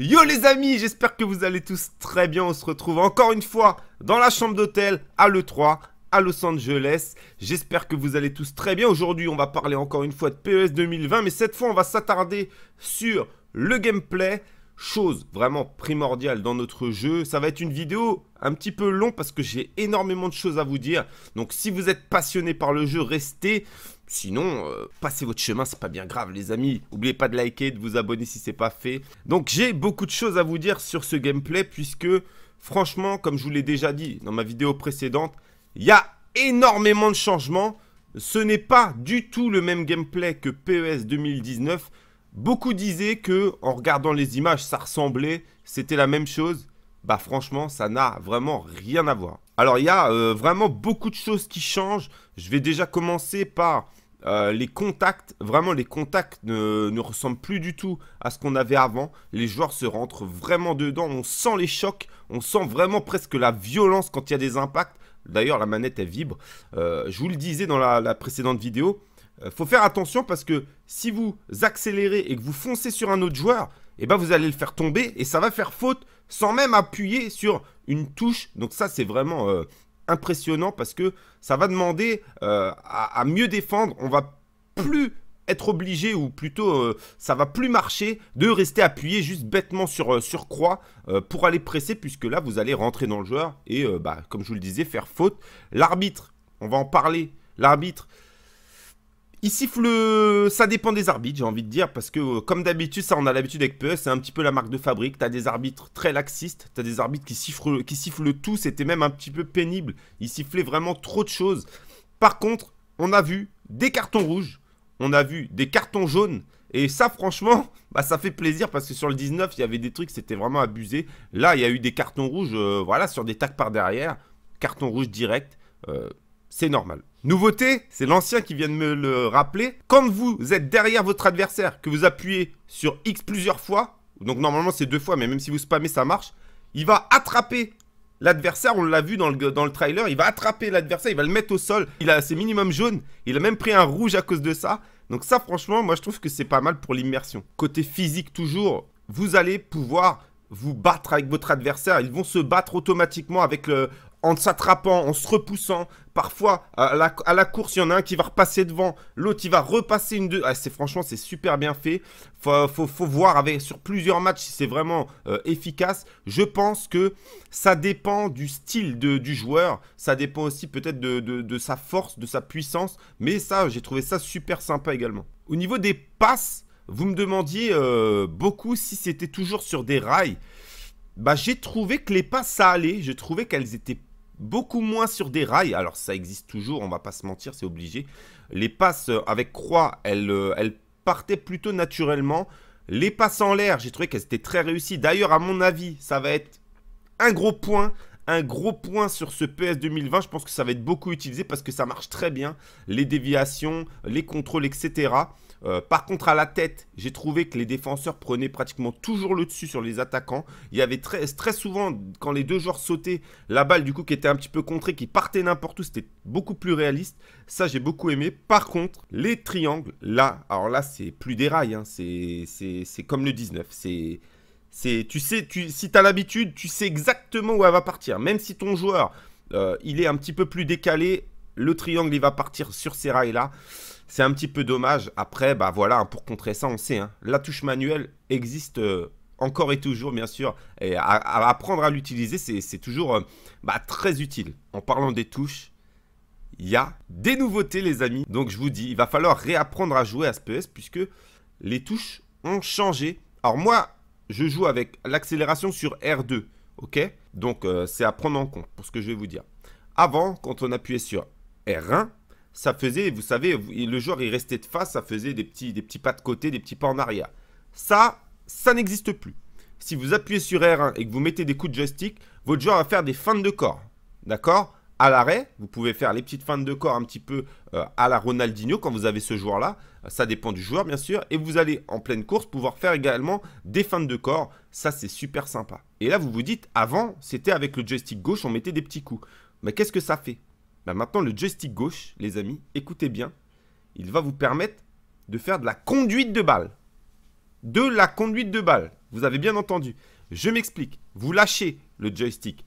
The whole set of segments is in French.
Yo les amis, j'espère que vous allez tous très bien. On se retrouve encore une fois dans la chambre d'hôtel à l'E3 à Los Angeles. J'espère que vous allez tous très bien. Aujourd'hui, on va parler encore une fois de PES 2020, mais cette fois, on va s'attarder sur le gameplay, chose vraiment primordiale dans notre jeu. Ça va être une vidéo un petit peu long parce que j'ai énormément de choses à vous dire. Donc si vous êtes passionné par le jeu, restez. Sinon, euh, passez votre chemin, c'est pas bien grave les amis. N'oubliez pas de liker, de vous abonner si c'est pas fait. Donc j'ai beaucoup de choses à vous dire sur ce gameplay puisque franchement, comme je vous l'ai déjà dit dans ma vidéo précédente, il y a énormément de changements. Ce n'est pas du tout le même gameplay que PES 2019. Beaucoup disaient que en regardant les images, ça ressemblait, c'était la même chose. Bah franchement, ça n'a vraiment rien à voir. Alors il y a euh, vraiment beaucoup de choses qui changent. Je vais déjà commencer par euh, les contacts, vraiment les contacts ne, ne ressemblent plus du tout à ce qu'on avait avant. Les joueurs se rentrent vraiment dedans, on sent les chocs, on sent vraiment presque la violence quand il y a des impacts. D'ailleurs, la manette, elle vibre. Euh, je vous le disais dans la, précédente vidéo, euh, faut faire attention parce que si vous accélérez et que vous foncez sur un autre joueur, eh ben vous allez le faire tomber et ça va faire faute sans même appuyer sur une touche. Donc ça, c'est vraiment impressionnant parce que ça va demander euh, à, mieux défendre. On va plus être obligé ou plutôt euh, ça va plus marcher de rester appuyé juste bêtement sur, euh, croix pour aller presser puisque là vous allez rentrer dans le joueur et bah, comme je vous le disais faire faute. L'arbitre, on va en parler, l'arbitre il siffle, euh, ça dépend des arbitres, j'ai envie de dire, parce que euh, comme d'habitude, ça on a l'habitude avec peu, c'est un petit peu la marque de fabrique. T'as des arbitres très laxistes, t'as des arbitres qui sifflent, qui sifflent tout, c'était même un petit peu pénible. Il sifflait vraiment trop de choses. Par contre, on a vu des cartons rouges, on a vu des cartons jaunes, et ça franchement, bah, ça fait plaisir parce que sur le 19, il y avait des trucs, c'était vraiment abusé. Là, il y a eu des cartons rouges, euh, voilà, sur des tacs par derrière, carton rouge direct, c'est normal. Nouveauté, c'est l'ancien qui vient de me le rappeler. Quand vous êtes derrière votre adversaire, que vous appuyez sur X plusieurs fois, donc normalement c'est deux fois, mais même si vous spammez ça marche, il va attraper l'adversaire, on l'a vu dans le, dans le trailer, il va attraper l'adversaire, il va le mettre au sol, il a ses minimum jaunes, il a même pris un rouge à cause de ça. Donc ça franchement, moi je trouve que c'est pas mal pour l'immersion. Côté physique toujours, vous allez pouvoir vous battre avec votre adversaire, ils vont se battre automatiquement avec le, en s'attrapant, en se repoussant. Parfois, à la, course, il y en a un qui va repasser devant, l'autre il va repasser une deux. Ah, franchement, c'est super bien fait. Faut, faut, voir avec sur plusieurs matchs si c'est vraiment euh, efficace. Je pense que ça dépend du style du joueur. Ça dépend aussi peut-être de, sa force, de sa puissance. Mais ça, j'ai trouvé ça super sympa également. Au niveau des passes, vous me demandiez euh, beaucoup si c'était toujours sur des rails. Bah, j'ai trouvé que les passes, ça allait. J'ai trouvé qu'elles étaient beaucoup moins sur des rails. Alors ça existe toujours, on va pas se mentir, c'est obligé. Les passes euh, avec croix, elles, euh, elles partaient plutôt naturellement. Les passes en l'air, j'ai trouvé qu'elles étaient très réussies. D'ailleurs, à mon avis, ça va être un gros point. Un gros point sur ce PS 2020, je pense que ça va être beaucoup utilisé parce que ça marche très bien. Les déviations, les contrôles, etc. Euh, par contre, à la tête, j'ai trouvé que les défenseurs prenaient pratiquement toujours le dessus sur les attaquants. Il y avait très, très souvent, quand les deux joueurs sautaient, la balle du coup qui était un petit peu contrée, qui partait n'importe où, c'était beaucoup plus réaliste. Ça, j'ai beaucoup aimé. Par contre, les triangles, là, alors là, c'est plus des rails, hein. c'est comme le 19, c'est... Tu sais, si tu as l'habitude, tu sais exactement où elle va partir. Même si ton joueur, euh, il est un petit peu plus décalé, le triangle, il va partir sur ces rails-là. C'est un petit peu dommage. Après, bah voilà, hein, pour contrer ça, on sait. Hein. la touche manuelle existe euh, encore et toujours, bien sûr. Et à, apprendre à l'utiliser, c'est toujours euh, bah, très utile. En parlant des touches, il y a des nouveautés, les amis. Donc, je vous dis, il va falloir réapprendre à jouer à ce PS puisque les touches ont changé. Alors, moi, je joue avec l'accélération sur R2. Ok Donc, euh, c'est à prendre en compte pour ce que je vais vous dire. Avant, quand on appuyait sur R1, ça faisait, vous savez, le joueur il restait de face, ça faisait des petits, des petits pas de côté, des petits pas en arrière. Ça, ça n'existe plus. Si vous appuyez sur R1 et que vous mettez des coups de joystick, votre joueur va faire des fins de corps. D'accord À l'arrêt, vous pouvez faire les petites feintes de corps un petit peu euh, à la Ronaldinho quand vous avez ce joueur-là. Ça dépend du joueur, bien sûr. Et vous allez en pleine course pouvoir faire également des fins de corps. Ça, c'est super sympa. Et là, vous vous dites, avant, c'était avec le joystick gauche, on mettait des petits coups. Mais qu'est-ce que ça fait bah, maintenant, le joystick gauche, les amis, écoutez bien, il va vous permettre de faire de la conduite de balle. De la conduite de balle. Vous avez bien entendu. Je m'explique. Vous lâchez le joystick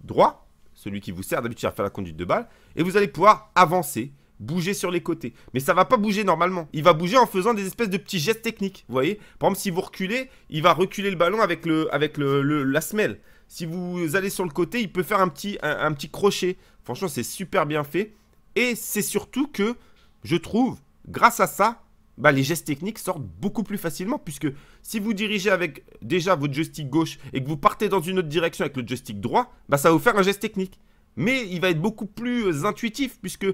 droit, celui qui vous sert d'habitude à faire la conduite de balle, et vous allez pouvoir avancer, bouger sur les côtés. Mais ça va pas bouger normalement. Il va bouger en faisant des espèces de petits gestes techniques. Vous voyez Par exemple, si vous reculez, il va reculer le ballon avec, le, avec le la semelle. Si vous allez sur le côté, il peut faire un petit, un, petit crochet. Franchement, c'est super bien fait. Et c'est surtout que, je trouve, grâce à ça, bah, les gestes techniques sortent beaucoup plus facilement puisque si vous dirigez avec déjà votre joystick gauche et que vous partez dans une autre direction avec le joystick droit, bah, ça va vous faire un geste technique. Mais il va être beaucoup plus euh, intuitif puisque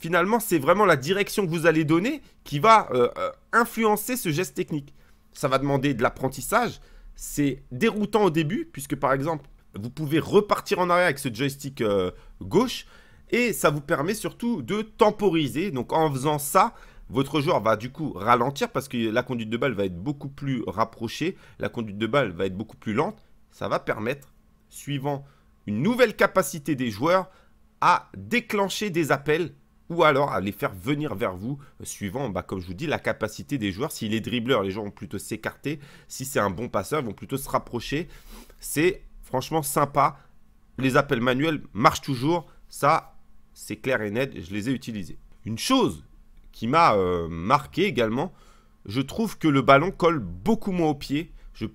finalement c'est vraiment la direction que vous allez donner qui va euh, euh, influencer ce geste technique. Ça va demander de l'apprentissage, c'est déroutant au début, puisque par exemple, vous pouvez repartir en arrière avec ce joystick euh, gauche, et ça vous permet surtout de temporiser. Donc en faisant ça, votre joueur va du coup ralentir parce que la conduite de balle va être beaucoup plus rapprochée, la conduite de balle va être beaucoup plus lente. Ça va permettre, suivant une nouvelle capacité des joueurs, à déclencher des appels ou alors à les faire venir vers vous, euh, suivant, bah, comme je vous dis, la capacité des joueurs. S'il est dribbleurs, les gens vont plutôt s'écarter. Si c'est un bon passeur, ils vont plutôt se rapprocher. C'est franchement sympa. Les appels manuels marchent toujours. Ça, c'est clair et net. Je les ai utilisés. Une chose qui m'a euh, marqué également, je trouve que le ballon colle beaucoup moins au pied. Je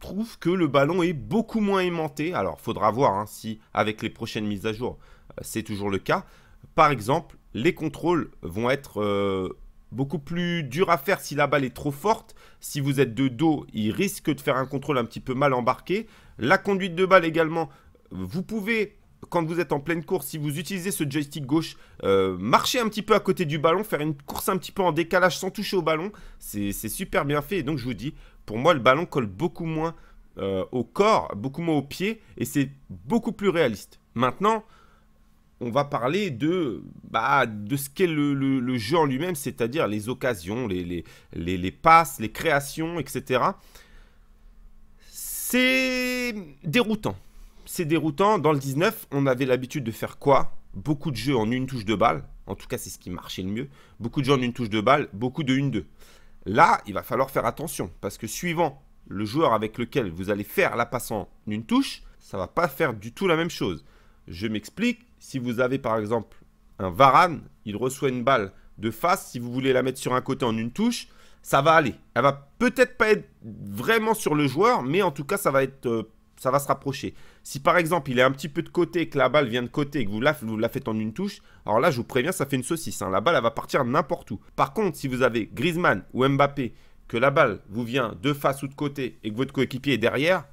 trouve que le ballon est beaucoup moins aimanté. Alors, faudra voir hein, si avec les prochaines mises à jour, euh, c'est toujours le cas. Par exemple, les contrôles vont être euh, beaucoup plus durs à faire si la balle est trop forte. Si vous êtes de dos, il risque de faire un contrôle un petit peu mal embarqué. La conduite de balle également, vous pouvez quand vous êtes en pleine course, si vous utilisez ce joystick gauche, euh, marcher un petit peu à côté du ballon, faire une course un petit peu en décalage sans toucher au ballon, c'est super bien fait. Et donc je vous dis, pour moi, le ballon colle beaucoup moins euh, au corps, beaucoup moins au pied. et c'est beaucoup plus réaliste. Maintenant, on va parler de, bah, de ce qu'est le, jeu en lui-même, c'est-à-dire les occasions, les, les, passes, les créations, etc. C'est déroutant. C'est déroutant. Dans le 19, on avait l'habitude de faire quoi Beaucoup de jeux en une touche de balle. En tout cas, c'est ce qui marchait le mieux. Beaucoup de jeux en une touche de balle, beaucoup de 1-2. Là, il va falloir faire attention parce que suivant le joueur avec lequel vous allez faire la passe en une touche, ça va pas faire du tout la même chose. Je m'explique si vous avez par exemple un Varane, il reçoit une balle de face, si vous voulez la mettre sur un côté en une touche, ça va aller. Elle va peut-être pas être vraiment sur le joueur, mais en tout cas, ça va être euh, ça va se rapprocher. Si par exemple il est un petit peu de côté et que la balle vient de côté et que vous la, faites en une touche, alors là je vous préviens, ça fait une saucisse. Hein. La balle elle va partir n'importe où. Par contre, si vous avez Griezmann ou Mbappé, que la balle vous vient de face ou de côté et que votre coéquipier est derrière,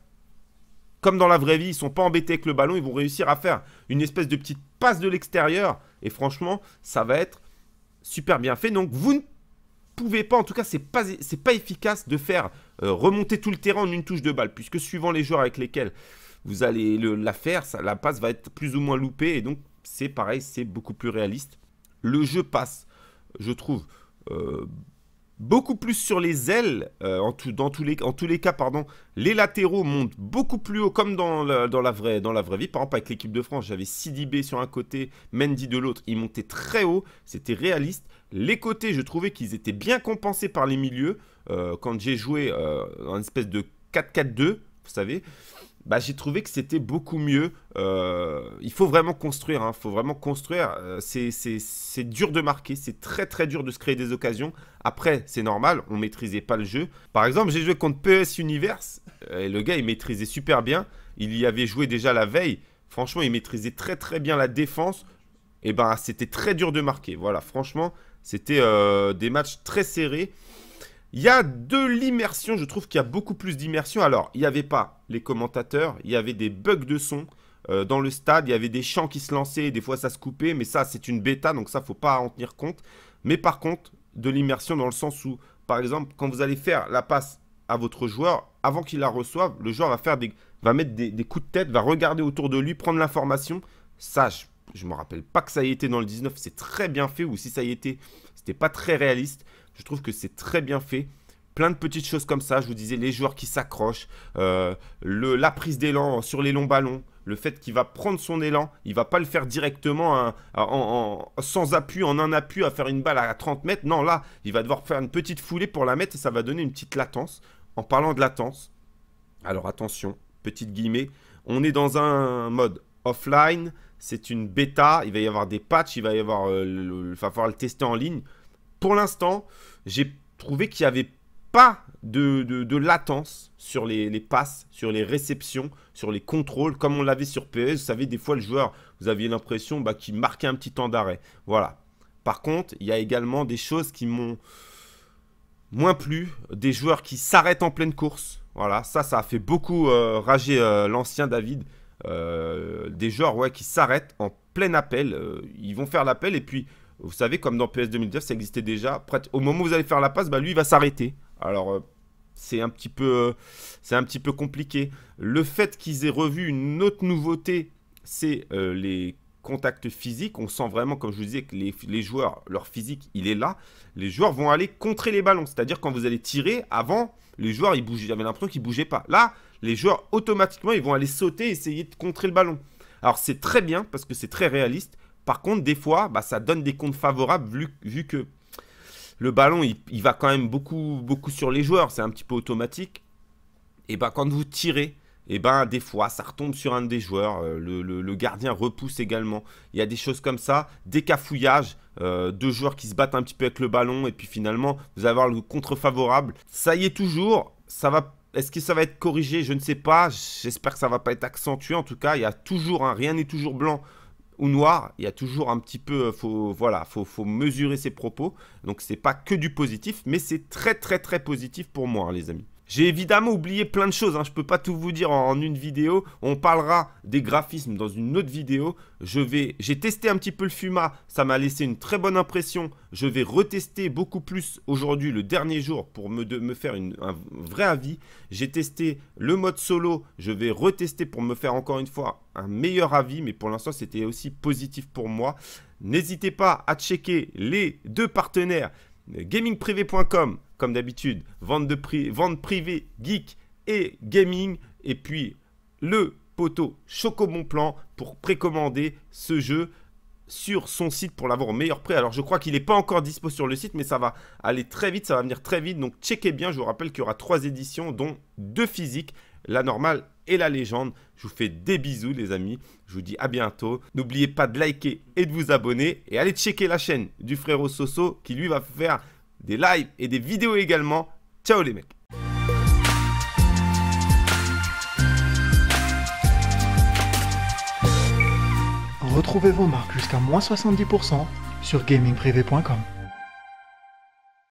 comme dans la vraie vie, ils sont pas embêtés avec le ballon, ils vont réussir à faire une espèce de petite passe de l'extérieur. Et franchement, ça va être super bien fait. Donc vous ne pouvez pas, en tout cas, c'est pas pas efficace de faire euh, remonter tout le terrain en une touche de balle, puisque suivant les joueurs avec lesquels vous allez la faire, la passe va être plus ou moins loupée. Et donc c'est pareil, c'est beaucoup plus réaliste. Le jeu passe, je trouve. Euh, beaucoup plus sur les ailes, euh, en, dans tous les, cas, pardon, les latéraux montent beaucoup plus haut, comme dans la, vraie, vie. Par exemple, avec l'équipe de France, j'avais Sidibé sur un côté, Mendy de l'autre, ils montaient très haut, c'était réaliste. Les côtés, je trouvais qu'ils étaient bien compensés par les milieux. Euh, quand j'ai joué euh, en espèce de 4-4-2, vous savez, bah, j'ai trouvé que c'était beaucoup mieux. Euh, il faut vraiment construire, hein, faut vraiment construire. Euh, c'est dur de marquer, c'est très très dur de se créer des occasions. Après, c'est normal, on maîtrisait pas le jeu. Par exemple, j'ai joué contre PS Universe, euh, et le gars il maîtrisait super bien. Il y avait joué déjà la veille. Franchement, il maîtrisait très très bien la défense. Et eh ben, c'était très dur de marquer. Voilà, franchement, c'était des matchs très serrés. Il y a de l'immersion, je trouve qu'il y a beaucoup plus d'immersion. Alors, il n'y avait pas les commentateurs, il y avait des bugs de son euh, dans le stade, il y avait des chants qui se lançaient, des fois ça se coupait, mais ça c'est une bêta, donc ça faut pas en tenir compte. Mais par contre, de l'immersion dans le sens où, par exemple, quand vous allez faire la passe à votre joueur, avant qu'il la reçoive, le joueur va, faire des, va mettre des, coups de tête, va regarder autour de lui, prendre l'information. Ça, je ne me rappelle pas que ça ait été dans le 19, c'est très bien fait, ou si ça y était, c'était pas très réaliste. Je trouve que c'est très bien fait. Plein de petites choses comme ça, je vous disais, les joueurs qui s'accrochent, euh, la prise d'élan sur les longs ballons, le fait qu'il va prendre son élan, il va pas le faire directement sans appui, en un appui, à faire une balle à 30 mètres. Non, là, il va devoir faire une petite foulée pour la mettre et ça va donner une petite latence. En parlant de latence, alors attention, petite guillemets, on est dans un mode offline, c'est une bêta, il va y avoir des patchs, il va y avoir, euh, il va falloir le tester en ligne pour l'instant, j'ai trouvé qu'il n'y avait pas de, latence sur les, passes, sur les réceptions, sur les contrôles, comme on l'avait sur PS. Vous savez, des fois, le joueur, vous aviez l'impression bah, qu'il marquait un petit temps d'arrêt. Voilà. Par contre, il y a également des choses qui m'ont moins plu. Des joueurs qui s'arrêtent en pleine course. Voilà, ça, ça a fait beaucoup euh, rager euh, l'ancien David. Euh, des joueurs ouais, qui s'arrêtent en plein appel. ils vont faire l'appel et puis vous savez, comme dans PS 2009, ça existait déjà. Au moment où vous allez faire la passe, bah, lui, il va s'arrêter. Alors, euh, c'est un, petit peu, euh, un petit peu compliqué. Le fait qu'ils aient revu une autre nouveauté, c'est euh, les contacts physiques. On sent vraiment, comme je vous disais, que les, joueurs, leur physique, il est là. Les joueurs vont aller contrer les ballons. C'est-à-dire, quand vous allez tirer, avant, les joueurs, ils bougeaient. J'avais l'impression qu'ils ne bougeaient pas. Là, les joueurs, automatiquement, ils vont aller sauter, essayer de contrer le ballon. Alors, c'est très bien parce que c'est très réaliste. Par contre, des fois, bah, ça donne des comptes favorables vu, que le ballon, il, va quand même beaucoup, beaucoup sur les joueurs. C'est un petit peu automatique. Et bah, quand vous tirez, et ben des fois ça retombe sur un des joueurs, euh, le, gardien repousse également. Il y a des choses comme ça, des cafouillages, euh, deux joueurs qui se battent un petit peu avec le ballon et puis finalement vous allez avoir le contre-favorable. Ça y est toujours, ça va. Est-ce que ça va être corrigé Je ne sais pas. J'espère que ça va pas être accentué. En tout cas, il y a toujours, un « rien n'est toujours blanc ou noir, il y a toujours un petit peu, euh, faut, voilà, faut, faut mesurer ses propos. Donc c'est pas que du positif, mais c'est très très très positif pour moi, hein, les amis. J'ai évidemment oublié plein de choses, hein. je ne peux pas tout vous dire en, une vidéo. On parlera des graphismes dans une autre vidéo. J'ai testé un petit peu le Fuma, ça m'a laissé une très bonne impression. Je vais retester beaucoup plus aujourd'hui, le dernier jour, pour me, me faire un vrai avis. J'ai testé le mode solo, je vais retester pour me faire encore une fois un meilleur avis. Mais pour l'instant, c'était aussi positif pour moi. N'hésitez pas à checker les deux partenaires gamingprivé.com, comme d'habitude, vente, de prix vente privée, geek et gaming. Et puis le poteau Choco Plan pour précommander ce jeu sur son site pour l'avoir au meilleur prix. Alors je crois qu'il n'est pas encore dispo sur le site, mais ça va aller très vite, ça va venir très vite. Donc checkez bien, je vous rappelle qu'il y aura trois éditions, dont deux physiques la normale et la légende. Je vous fais des bisous les amis, je vous dis à bientôt. N'oubliez pas de liker et de vous abonner et allez checker la chaîne du frérot Soso qui lui va faire des lives et des vidéos également. Ciao les mecs Retrouvez vos marques jusqu'à moins 70% sur gamingprivé.com.